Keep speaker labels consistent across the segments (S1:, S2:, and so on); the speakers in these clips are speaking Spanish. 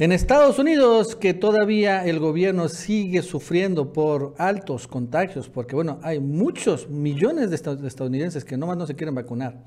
S1: En Estados Unidos, que todavía el gobierno sigue sufriendo por altos contagios, porque bueno, hay muchos millones de estadounidenses que nomás no se quieren vacunar.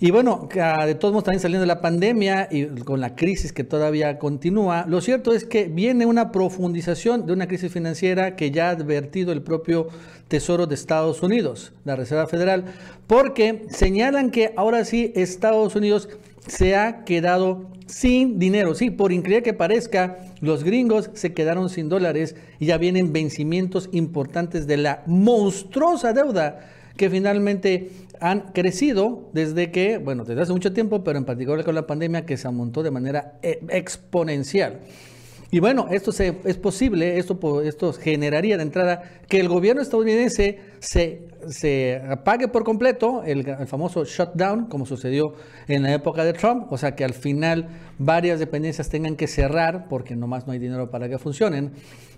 S1: Y bueno, de todos modos también saliendo de la pandemia y con la crisis que todavía continúa, lo cierto es que viene una profundización de una crisis financiera que ya ha advertido el propio Tesoro de Estados Unidos, la Reserva Federal, porque señalan que ahora sí Estados Unidos se ha quedado sin dinero. Sí, por increíble que parezca, los gringos se quedaron sin dólares y ya vienen vencimientos importantes de la monstruosa deuda que finalmente han crecido desde que, bueno, desde hace mucho tiempo, pero en particular con la pandemia que se amontó de manera eh, exponencial. Y bueno, esto es posible, esto, esto generaría de entrada que el gobierno estadounidense se, apague por completo, el, el, famoso shutdown, como sucedió en la época de Trump, o sea que al final varias dependencias tengan que cerrar porque nomás no hay dinero para que funcionen.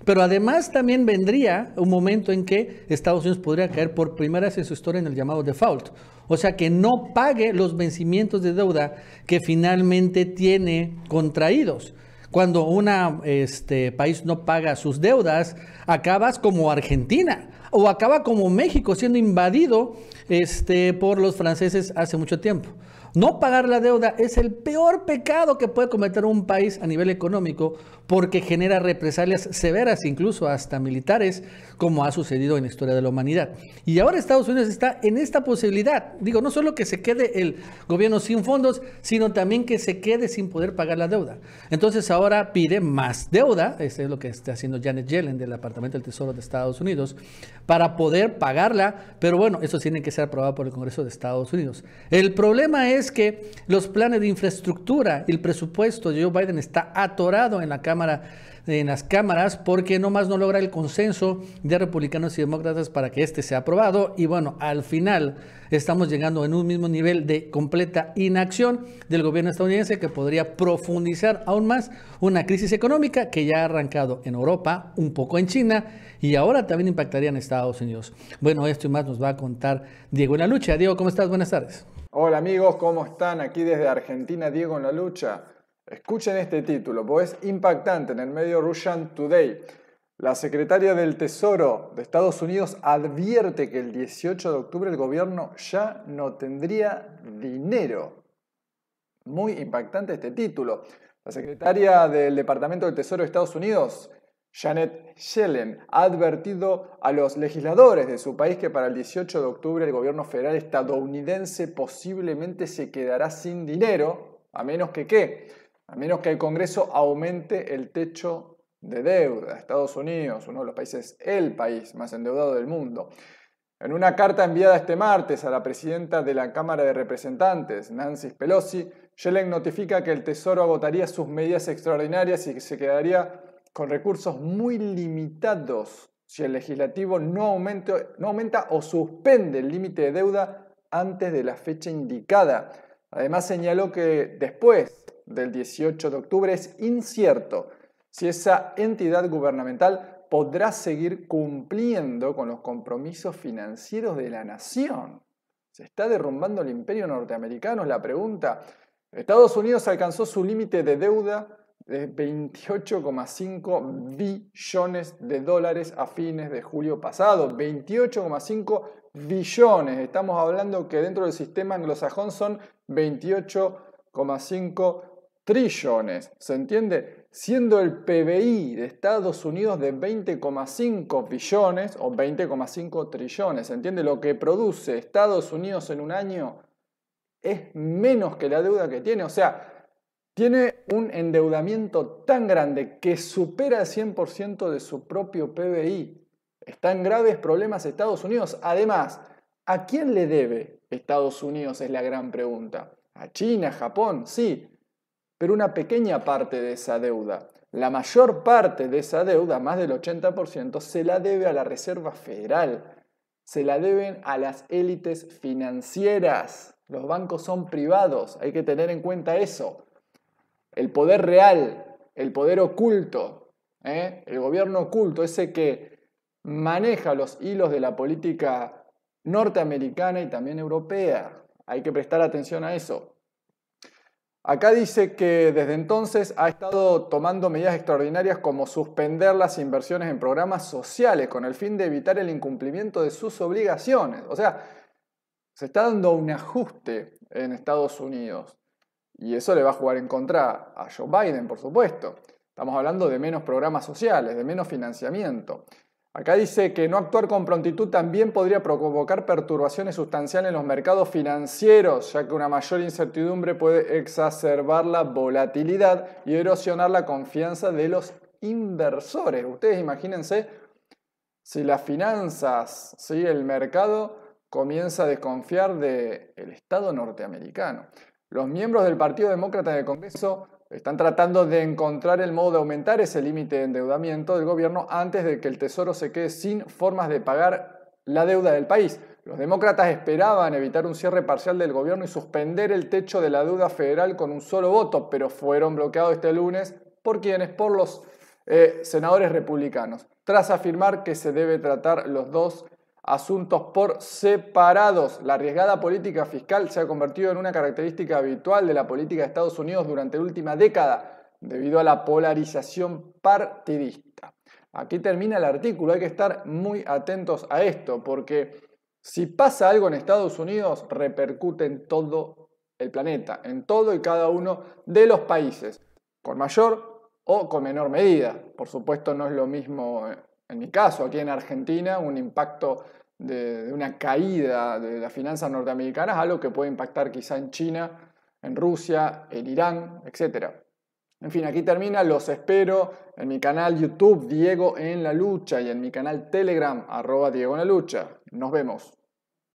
S1: Pero además también vendría un momento en que Estados Unidos podría caer por primera vez en su historia en el llamado default, o sea que no pague los vencimientos de deuda que finalmente tiene contraídos cuando un este, país no paga sus deudas, acabas como Argentina o acaba como México siendo invadido este, por los franceses hace mucho tiempo. No pagar la deuda es el peor pecado que puede cometer un país a nivel económico porque genera represalias severas, incluso hasta militares, como ha sucedido en la historia de la humanidad. Y ahora Estados Unidos está en esta posibilidad. Digo, no solo que se quede el gobierno sin fondos, sino también que se quede sin poder pagar la deuda. Entonces ahora pide más deuda, eso es lo que está haciendo Janet Yellen del Departamento del Tesoro de Estados Unidos, para poder pagarla, pero bueno, eso tiene que ser aprobado por el Congreso de Estados Unidos. El problema es que los planes de infraestructura y el presupuesto de Joe Biden está atorado en la Cámara en las cámaras porque nomás no logra el consenso de republicanos y demócratas para que este sea aprobado y bueno, al final estamos llegando en un mismo nivel de completa inacción del gobierno estadounidense que podría profundizar aún más una crisis económica que ya ha arrancado en Europa, un poco en China y ahora también impactaría en Estados Unidos. Bueno, esto y más nos va a contar Diego en la lucha. Diego, ¿cómo estás? Buenas tardes.
S2: Hola amigos, ¿cómo están? Aquí desde Argentina, Diego en la lucha. Escuchen este título, pues es impactante en el medio Russian Today. La secretaria del Tesoro de Estados Unidos advierte que el 18 de octubre el gobierno ya no tendría dinero. Muy impactante este título. La secretaria del Departamento del Tesoro de Estados Unidos Janet Yellen ha advertido a los legisladores de su país que para el 18 de octubre el gobierno federal estadounidense posiblemente se quedará sin dinero, a menos que qué, a menos que el Congreso aumente el techo de deuda. Estados Unidos, uno de los países, el país más endeudado del mundo. En una carta enviada este martes a la presidenta de la Cámara de Representantes, Nancy Pelosi, Yellen notifica que el Tesoro agotaría sus medidas extraordinarias y que se quedaría con recursos muy limitados si el legislativo no, aumenta, no aumenta o suspende el límite de deuda antes de la fecha indicada. Además señaló que después del 18 de octubre es incierto si esa entidad gubernamental podrá seguir cumpliendo con los compromisos financieros de la nación. ¿Se está derrumbando el imperio norteamericano? la pregunta. Estados Unidos alcanzó su límite de deuda de 28,5 billones de dólares a fines de julio pasado. 28,5 billones. Estamos hablando que dentro del sistema anglosajón son 28,5 trillones. ¿Se entiende? Siendo el PBI de Estados Unidos de 20,5 billones o 20,5 trillones. ¿Se entiende? Lo que produce Estados Unidos en un año es menos que la deuda que tiene. O sea, tiene un endeudamiento tan grande que supera el 100% de su propio PBI. Está en graves problemas Estados Unidos. Además, ¿a quién le debe Estados Unidos? Es la gran pregunta. ¿A China, Japón? Sí, pero una pequeña parte de esa deuda, la mayor parte de esa deuda, más del 80%, se la debe a la Reserva Federal. Se la deben a las élites financieras. Los bancos son privados, hay que tener en cuenta eso el poder real, el poder oculto, ¿eh? el gobierno oculto, ese que maneja los hilos de la política norteamericana y también europea. Hay que prestar atención a eso. Acá dice que desde entonces ha estado tomando medidas extraordinarias como suspender las inversiones en programas sociales con el fin de evitar el incumplimiento de sus obligaciones. O sea, se está dando un ajuste en Estados Unidos. Y eso le va a jugar en contra a Joe Biden, por supuesto. Estamos hablando de menos programas sociales, de menos financiamiento. Acá dice que no actuar con prontitud también podría provocar perturbaciones sustanciales en los mercados financieros, ya que una mayor incertidumbre puede exacerbar la volatilidad y erosionar la confianza de los inversores. Ustedes imagínense si las finanzas, si el mercado comienza a desconfiar del Estado norteamericano. Los miembros del Partido Demócrata el Congreso están tratando de encontrar el modo de aumentar ese límite de endeudamiento del gobierno antes de que el Tesoro se quede sin formas de pagar la deuda del país. Los demócratas esperaban evitar un cierre parcial del gobierno y suspender el techo de la deuda federal con un solo voto, pero fueron bloqueados este lunes por quienes, por los eh, senadores republicanos, tras afirmar que se debe tratar los dos asuntos por separados. La arriesgada política fiscal se ha convertido en una característica habitual de la política de Estados Unidos durante la última década, debido a la polarización partidista. Aquí termina el artículo, hay que estar muy atentos a esto, porque si pasa algo en Estados Unidos, repercute en todo el planeta, en todo y cada uno de los países, con mayor o con menor medida. Por supuesto, no es lo mismo eh, en mi caso, aquí en Argentina, un impacto de, una caída de las finanzas norteamericanas, algo que puede impactar quizá en China, en Rusia, en Irán, etc. En fin, aquí termina, los espero en mi canal YouTube Diego en la Lucha y en mi canal Telegram arroba Diego en la Lucha. Nos vemos.